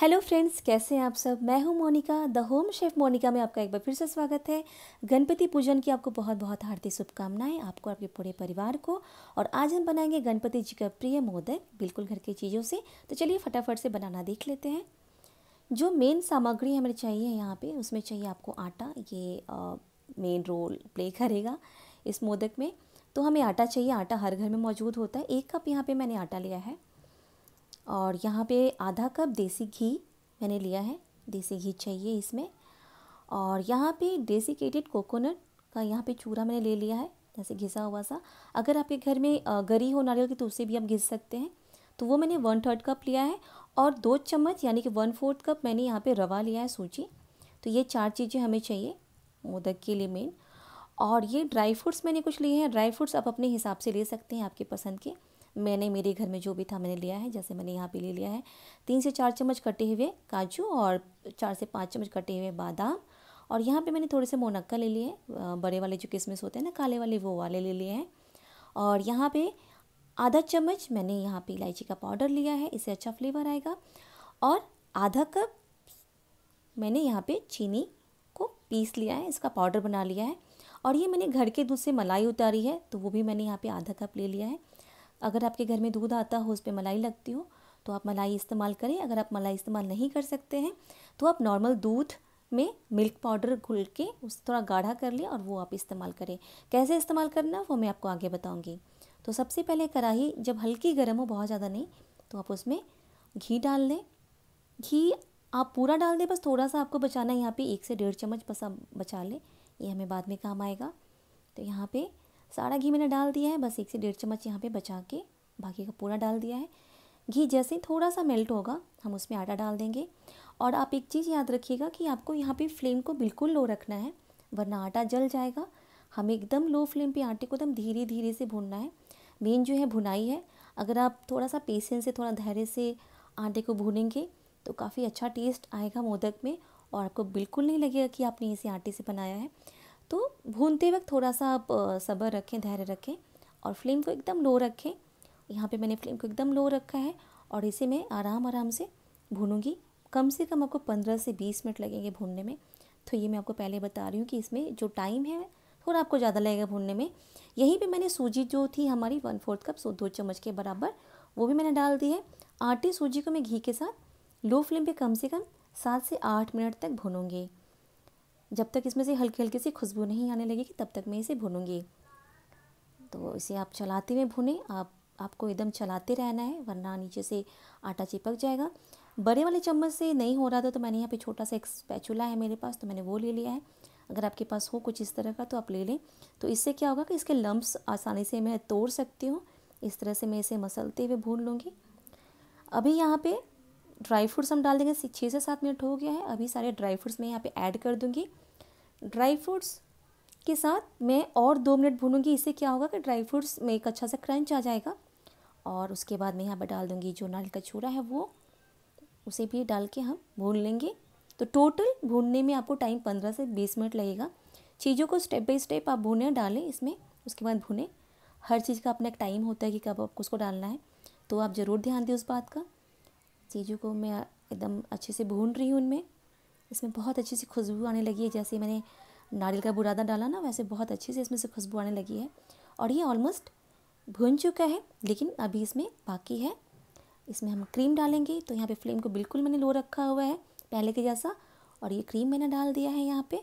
hello friends कैसे हैं आप सब मैं हूं Monika the home chef Monika में आपका एक बार फिर से स्वागत है गणपति पूजन की आपको बहुत बहुत हार्दिक शुभकामनाएं आपको आपके पूरे परिवार को और आज हम बनाएंगे गणपति जी का प्रिय मोदक बिल्कुल घर की चीज़ों से तो चलिए फटाफट से बनाना देख लेते हैं जो मेन सामग्री हमें चाहिए यहाँ पर उसमें चाहिए आपको आटा ये मेन रोल प्ले करेगा इस मोदक में तो हमें आटा चाहिए आटा हर घर में मौजूद होता है एक कप यहाँ पर मैंने आटा लिया है और यहाँ पे आधा कप देसी घी मैंने लिया है देसी घी चाहिए इसमें और यहाँ पे डेसिकेटेड कोकोनट का यहाँ पे चूरा मैंने ले लिया है जैसे घिसा हुआ सा अगर आपके घर में गरी हो नारियल की तो उसे भी आप घिस सकते हैं तो वो मैंने वन थर्ड कप लिया है और दो चम्मच यानी कि वन फोर्थ कप मैंने यहाँ पे रवा लिया है सूजी तो ये चार चीज़ें हमें चाहिए मोदक के लिए मेन और ये ड्राई फ्रूट्स मैंने कुछ लिए हैं ड्राई फ्रूट्स आप अपने हिसाब से ले सकते हैं आपके पसंद के मैंने मेरे घर में जो भी था मैंने लिया है जैसे मैंने यहाँ पे ले लिया है तीन से चार चम्मच कटे हुए काजू और चार से पाँच चम्मच कटे हुए बादाम और यहाँ पे मैंने थोड़े से मोनक्का ले लिए बड़े वाले जो किसमिस होते हैं ना काले वाले वो वाले ले लिए हैं और यहाँ पे आधा चम्मच मैंने यहाँ पे इलायची का पाउडर लिया है इससे अच्छा फ्लेवर आएगा और आधा कप मैंने यहाँ पे चीनी को पीस लिया है इसका पाउडर बना लिया है और ये मैंने घर के दूध से मलाई उतारी है तो वो भी मैंने यहाँ पे आधा कप ले लिया है अगर आपके घर में दूध आता हो उस पर मलाई लगती हो तो आप मलाई इस्तेमाल करें अगर आप मलाई इस्तेमाल नहीं कर सकते हैं तो आप नॉर्मल दूध में मिल्क पाउडर घुल के उस थोड़ा गाढ़ा कर लें और वो आप इस्तेमाल करें कैसे इस्तेमाल करना वो मैं आपको आगे बताऊँगी तो सबसे पहले कढ़ाही जब हल्की गर्म हो बहुत ज़्यादा नहीं तो आप उसमें घी डाल दें घी आप पूरा डाल दें बस थोड़ा सा आपको बचाना है यहाँ पे एक से डेढ़ चम्मच बस आप बचा लें ये हमें बाद में काम आएगा तो यहाँ पे सारा घी मैंने डाल दिया है बस एक से डेढ़ चम्मच यहाँ पे बचा के बाकी का पूरा डाल दिया है घी जैसे थोड़ा सा मेल्ट होगा हम उसमें आटा डाल देंगे और आप एक चीज़ याद रखिएगा कि आपको यहाँ पे फ्लेम को बिल्कुल लो रखना है वरना आटा जल जाएगा हम एकदम लो फ्लेम पे आटे को एकदम धीरे धीरे से भूनना है मेन जो है भुनाई है अगर आप थोड़ा सा पेशेंस से थोड़ा धैर्य से आटे को भूनेंगे तो काफ़ी अच्छा टेस्ट आएगा मोदक में और आपको बिल्कुल नहीं लगेगा कि आपने इसे आटे से बनाया है तो भूनते वक्त थोड़ा सा आप सब्र रखें धैर्य रखें और फ्लेम को एकदम लो रखें यहाँ पे मैंने फ्लेम को एकदम लो रखा है और इसे मैं आराम आराम से भूनूंगी कम से कम आपको पंद्रह से बीस मिनट लगेंगे भूनने में तो ये मैं आपको पहले बता रही हूँ कि इसमें जो टाइम है थोड़ा आपको ज़्यादा लगेगा भूनने में यहीं पे मैंने सूजी जो थी हमारी वन फोर्थ कप सो दो चम्मच के बराबर वो भी मैंने डाल दी है आटे सूजी को मैं घी के साथ लो फ्लेम पे कम से कम सात से आठ मिनट तक भूनूंगी जब तक इसमें से हल्की हल्की सी खुशबू नहीं आने लगेगी तब तक मैं इसे भूनूंगी तो इसे आप चलाते हुए भूनें आप आपको एकदम चलाते रहना है वरना नीचे से आटा चिपक जाएगा बड़े वाले चम्मच से नहीं हो रहा था तो मैंने यहाँ पे छोटा सा एक स्पैचुला है मेरे पास तो मैंने वो ले लिया है अगर आपके पास हो कुछ इस तरह का तो आप ले लें तो इससे क्या होगा कि इसके लम्ब्स आसानी से मैं तोड़ सकती हूँ इस तरह से मैं इसे मसलते हुए भून लूँगी अभी यहाँ पे ड्राई फ्रूट्स हम डाल देंगे छः से सात मिनट हो गया है अभी सारे ड्राई फ्रूट्स मैं यहाँ पे ऐड कर दूँगी ड्राई फ्रूट्स के साथ मैं और दो मिनट भूनूंगी इससे क्या होगा कि ड्राई फ्रूट्स में एक अच्छा सा क्रंच आ जाएगा और उसके बाद मैं यहाँ पर डाल दूँगी जो नारियल का छूरा है वो उसे भी डाल के हम भून लेंगे तो टोटल भूनने में आपको टाइम पंद्रह से बीस मिनट लगेगा चीज़ों को स्टेप बाई स्टेप आप भूने डालें इसमें उसके बाद भूने हर चीज़ का अपना एक टाइम होता है कि कब आपको उसको डालना है तो आप ज़रूर ध्यान दें उस बात का चीज़ों को मैं एकदम अच्छे से भून रही हूँ उनमें इसमें बहुत अच्छी सी खुशबू आने लगी है जैसे मैंने नारियल का बुरादा डाला ना वैसे बहुत अच्छे से इसमें से खुशबू आने लगी है और ये ऑलमोस्ट भून चुका है लेकिन अभी इसमें बाकी है इसमें हम क्रीम डालेंगे तो यहाँ पे फ्लेम को बिल्कुल मैंने लो रखा हुआ है पहले के जैसा और ये क्रीम मैंने डाल दिया है यहाँ पे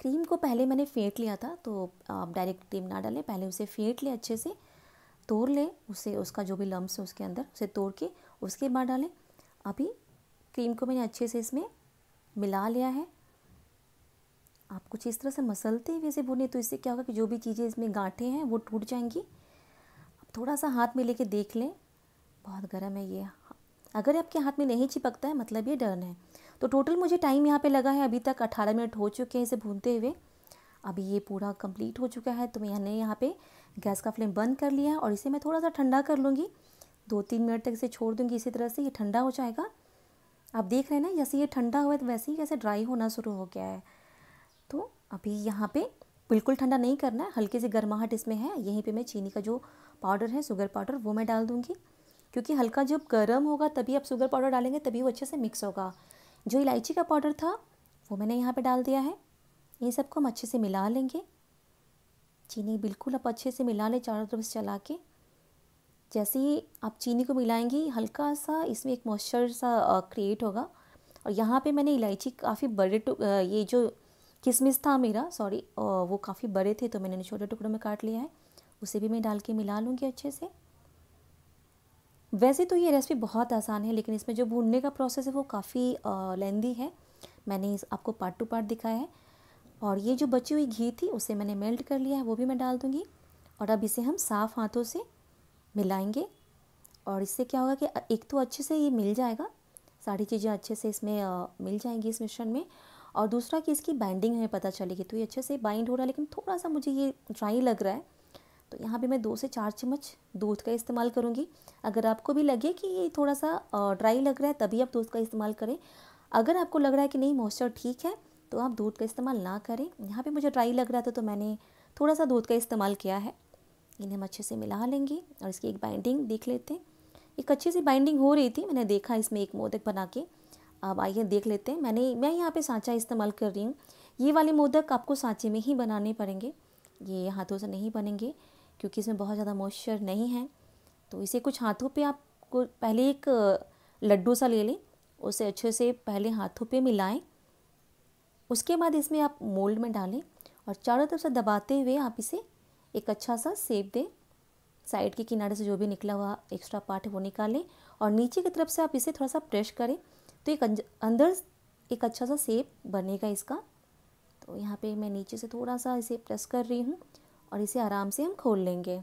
क्रीम को पहले मैंने फेंट लिया था तो आप डायरेक्ट क्रीम ना डालें पहले उसे फेंट लें अच्छे से तोड़ लें उसे उसका जो भी लम्ब है उसके अंदर उसे तोड़ के उसके बाद डालें अभी क्रीम को मैंने अच्छे से इसमें मिला लिया है आप कुछ इस तरह से मसलते हुए इसे भुने तो इससे क्या होगा कि जो भी चीज़ें इसमें गांठे हैं वो टूट जाएंगी अब थोड़ा सा हाथ में लेके देख लें बहुत गर्म है ये अगर आपके हाथ में नहीं चिपकता है मतलब ये डन है तो टोटल मुझे टाइम यहाँ पे लगा है अभी तक 18 मिनट हो चुके हैं इसे भूनते हुए अभी ये पूरा कंप्लीट हो चुका है तो मैंने यहाँ पे गैस का फ्लेम बंद कर लिया और इसे मैं थोड़ा सा ठंडा कर लूँगी दो तीन मिनट तक इसे छोड़ दूँगी इसी तरह से ये ठंडा हो जाएगा आप देख रहे हैं ना जैसे ये ठंडा हुआ है तो वैसे ही कैसे ड्राई होना शुरू हो गया है तो अभी यहाँ पे बिल्कुल ठंडा नहीं करना है हल्की सी गर्माहट इसमें है यहीं पे मैं चीनी का जो पाउडर है शुगर पाउडर वो मैं डाल दूँगी क्योंकि हल्का जब गर्म होगा तभी आप शुगर पाउडर डालेंगे तभी वो अच्छे से मिक्स होगा जो इलायची का पाउडर था वो मैंने यहाँ पर डाल दिया है ये सबको हम अच्छे से मिला लेंगे चीनी बिल्कुल आप अच्छे से मिला लें चारों तरफ से चला के जैसे ही आप चीनी को मिलाएंगी हल्का सा इसमें एक मॉइस्चर सा क्रिएट होगा और यहाँ पे मैंने इलायची काफ़ी बड़े टुक ये जो किशमिश था मेरा सॉरी वो काफ़ी बड़े थे तो मैंने छोटे टुकड़ों में काट लिया है उसे भी मैं डाल के मिला लूँगी अच्छे से वैसे तो ये रेसिपी बहुत आसान है लेकिन इसमें जो भूनने का प्रोसेस है वो काफ़ी लेंदी है मैंने इस आपको पार्ट टू पार्ट दिखाया है और ये जो बची हुई घी थी उसे मैंने मेल्ट कर लिया है वो भी मैं डाल दूँगी और अब इसे हम साफ़ हाथों से मिलाएंगे और इससे क्या होगा कि एक तो अच्छे से ये मिल जाएगा सारी चीज़ें अच्छे से इसमें आ, मिल जाएंगी इस मिश्रण में और दूसरा कि इसकी बाइंडिंग हमें पता चलेगी तो ये अच्छे से बाइंड हो रहा है लेकिन थोड़ा सा मुझे ये ड्राई लग रहा है तो यहाँ पर मैं दो से चार चम्मच दूध का इस्तेमाल करूँगी अगर आपको भी लगे कि ये थोड़ा सा ड्राई लग रहा है तभी आप दूध का इस्तेमाल करें अगर आपको लग रहा है कि नहीं मॉइस्चर ठीक है तो आप दूध का इस्तेमाल ना करें यहाँ पे मुझे ड्राई लग रहा था तो मैंने थोड़ा सा दूध का इस्तेमाल किया है इन्हें हम अच्छे से मिला लेंगे और इसकी एक बाइंडिंग देख लेते हैं एक अच्छी सी बाइंडिंग हो रही थी मैंने देखा इसमें एक मोदक बना के अब आइए देख लेते हैं मैंने मैं यहाँ पे सांचा इस्तेमाल कर रही हूँ ये वाले मोदक आपको सांचे में ही बनाने पड़ेंगे ये हाथों से नहीं बनेंगे क्योंकि इसमें बहुत ज़्यादा मॉइस्चर नहीं है तो इसे कुछ हाथों पे आपको पहले एक लड्डू सा ले लें उसे अच्छे से पहले हाथों पे मिलाएं उसके बाद इसमें आप मोल्ड में डालें और चारों तरफ से दबाते हुए आप इसे एक अच्छा सा सेप दें साइड के किनारे से जो भी निकला हुआ एक्स्ट्रा पार्ट है वो निकालें और नीचे की तरफ से आप इसे थोड़ा सा प्रेस करें तो एक अंदर एक अच्छा सा सेप बनेगा इसका तो यहाँ पे मैं नीचे से थोड़ा सा इसे प्रेस कर रही हूँ और इसे आराम से हम खोल लेंगे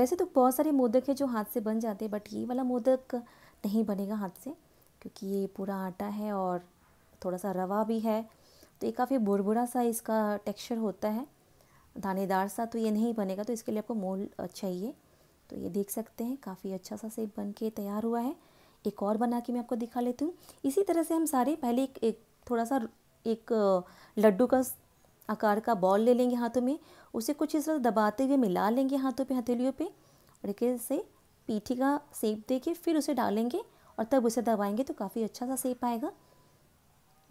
वैसे तो बहुत सारे मोदक है जो हाथ से बन जाते हैं बट ये वाला मोदक नहीं बनेगा हाथ से क्योंकि ये पूरा आटा है और थोड़ा सा रवा भी है तो ये काफ़ी बुरबुरा सा इसका टेक्सचर होता है दानेदार सा तो ये नहीं बनेगा तो इसके लिए आपको मोल चाहिए तो ये देख सकते हैं काफ़ी अच्छा सा सेब बन के तैयार हुआ है एक और बना के मैं आपको दिखा लेती हूँ इसी तरह से हम सारे पहले एक, एक थोड़ा सा एक लड्डू का आकार का बॉल ले लेंगे हाथों में उसे कुछ इस तरह दबाते हुए मिला लेंगे हाथों पे हथेलियों पे और एक से पीठी का सेप दे के फिर उसे डालेंगे और तब उसे दबाएंगे तो काफ़ी अच्छा सा सेप आएगा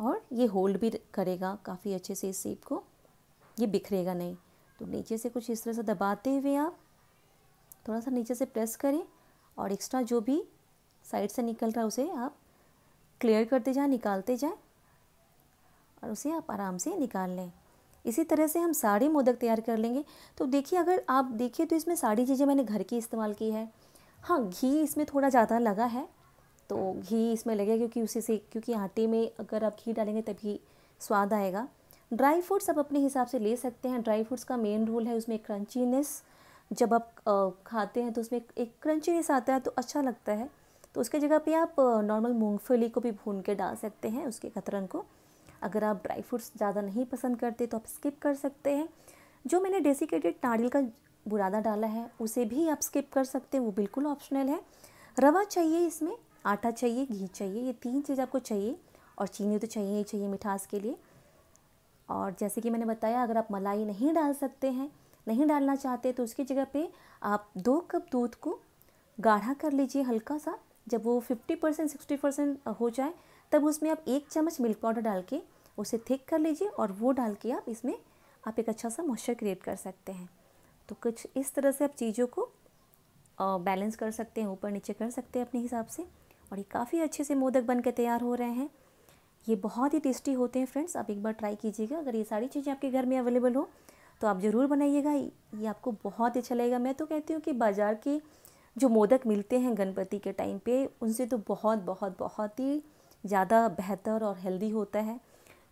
और ये होल्ड भी करेगा काफ़ी अच्छे से इस सेप को ये बिखरेगा नहीं तो नीचे से कुछ इस तरह से दबाते हुए आप थोड़ा सा नीचे से प्रेस करें और एक्स्ट्रा जो भी साइड से निकल रहा है उसे आप क्लियर करते जाए निकालते जाए और उसे आप आराम से निकाल लें इसी तरह से हम साड़ी मोदक तैयार कर लेंगे तो देखिए अगर आप देखिए तो इसमें सारी चीज़ें मैंने घर की इस्तेमाल की है हाँ घी इसमें थोड़ा ज़्यादा लगा है तो घी इसमें लगेगा क्योंकि उसी से क्योंकि आटे में अगर आप घी डालेंगे तभी स्वाद आएगा ड्राई फ्रूट्स आप अपने हिसाब से ले सकते हैं ड्राई फ्रूट्स का मेन रोल है उसमें क्रंचीनेस जब आप खाते हैं तो उसमें एक क्रंचीनेस आता है तो अच्छा लगता है तो उसके जगह पे आप नॉर्मल मूंगफली को भी भून के डाल सकते हैं उसके कतरन को अगर आप ड्राई फ्रूट्स ज़्यादा नहीं पसंद करते तो आप स्किप कर सकते हैं जो मैंने डेसिकेटेड नारियल का बुरादा डाला है उसे भी आप स्किप कर सकते हैं वो बिल्कुल ऑप्शनल है रवा चाहिए इसमें आटा चाहिए घी चाहिए ये तीन चीज़ आपको चाहिए और चीनी तो चाहिए ही चाहिए मिठास के लिए और जैसे कि मैंने बताया अगर आप मलाई नहीं डाल सकते हैं नहीं डालना चाहते तो उसकी जगह पे आप दो कप दूध को गाढ़ा कर लीजिए हल्का सा जब वो फिफ्टी परसेंट सिक्सटी परसेंट हो जाए तब उसमें आप एक चम्मच मिल्क पाउडर डाल के उसे थिक कर लीजिए और वो डाल के आप इसमें आप एक अच्छा सा मॉइस्चर क्रिएट कर सकते हैं तो कुछ इस तरह से आप चीज़ों को बैलेंस कर सकते हैं ऊपर नीचे कर सकते हैं अपने हिसाब से और ये काफ़ी अच्छे से मोदक बन के तैयार हो रहे हैं ये बहुत ही टेस्टी होते हैं फ्रेंड्स आप एक बार ट्राई कीजिएगा अगर ये सारी चीज़ें आपके घर में अवेलेबल हो तो आप ज़रूर बनाइएगा ये आपको बहुत ही अच्छा लगेगा मैं तो कहती हूँ कि बाज़ार के जो मोदक मिलते हैं गणपति के टाइम पे उनसे तो बहुत बहुत बहुत ही ज़्यादा बेहतर और हेल्दी होता है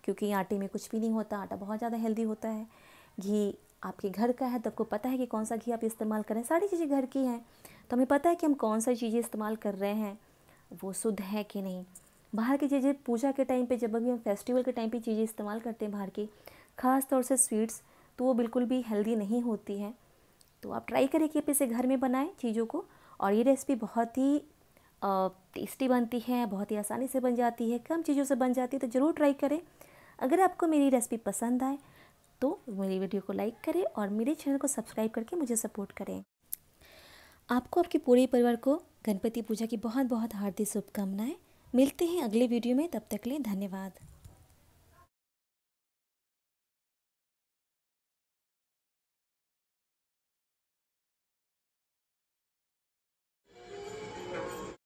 क्योंकि आटे में कुछ भी नहीं होता आटा बहुत ज़्यादा हेल्दी होता है घी आपके घर का है तो आपको पता है कि कौन सा घी आप इस्तेमाल करें सारी चीज़ें घर की हैं तो हमें पता है कि हम कौन सा चीज़ें इस्तेमाल कर रहे हैं वो शुद्ध है कि नहीं बाहर की चीज़ें पूजा के टाइम पे जब भी हम फेस्टिवल के टाइम पे चीज़ें इस्तेमाल करते हैं बाहर की ख़ास तौर से स्वीट्स तो वो बिल्कुल भी हेल्दी नहीं होती हैं तो आप ट्राई करें कि आप इसे घर में बनाएं चीज़ों को और ये रेसिपी बहुत ही टेस्टी बनती है बहुत ही आसानी से बन जाती है कम चीज़ों से बन जाती है तो ज़रूर ट्राई करें अगर आपको मेरी रेसिपी पसंद आए तो मेरी वीडियो को लाइक करें और मेरे चैनल को सब्सक्राइब करके मुझे सपोर्ट करें आपको आपके पूरे परिवार को गणपति पूजा की बहुत बहुत हार्दिक शुभकामनाएं मिलते हैं अगले वीडियो में तब तक लिए धन्यवाद